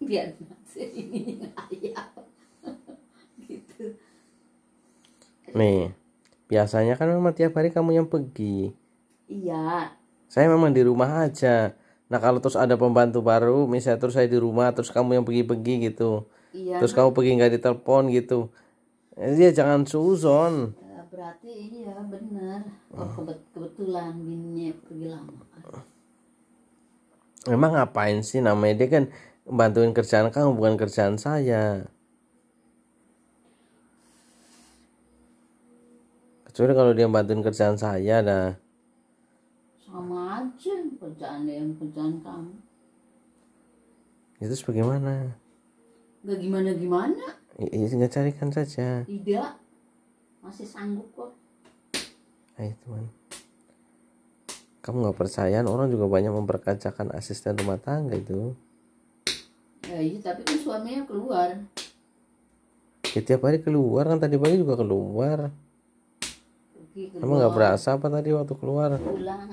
biar ini ayam gitu nih biasanya kan memang tiap hari kamu yang pergi iya saya memang di rumah aja nah kalau terus ada pembantu baru misalnya terus saya di rumah terus kamu yang pergi-pergi gitu iya. terus kamu pergi nggak ditelepon gitu dia eh, ya jangan suzon ya, berarti iya benar oh, ah. kebetulan bininya pergi lama emang ngapain sih namanya dia kan bantuin kerjaan kamu bukan kerjaan saya kecuali kalau dia bantuin kerjaan saya dah sama aja kerjaan dia yang kerjaan kamu itu sebagaimana nggak gimana gimana Iya nggak carikan saja tidak masih sanggup kok Hai teman kamu nggak percaya? orang juga banyak memperkacakan asisten rumah tangga itu iya tapi kan suaminya keluar ya, tiap hari keluar kan tadi pagi juga keluar, emang nggak berasa apa tadi waktu keluar pulang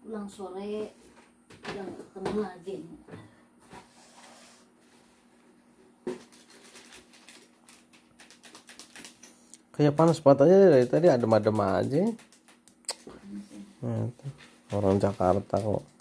pulang sore udah ketemu lagi kayak panas aja dari tadi adem-adem aja ya. nah, orang Jakarta kok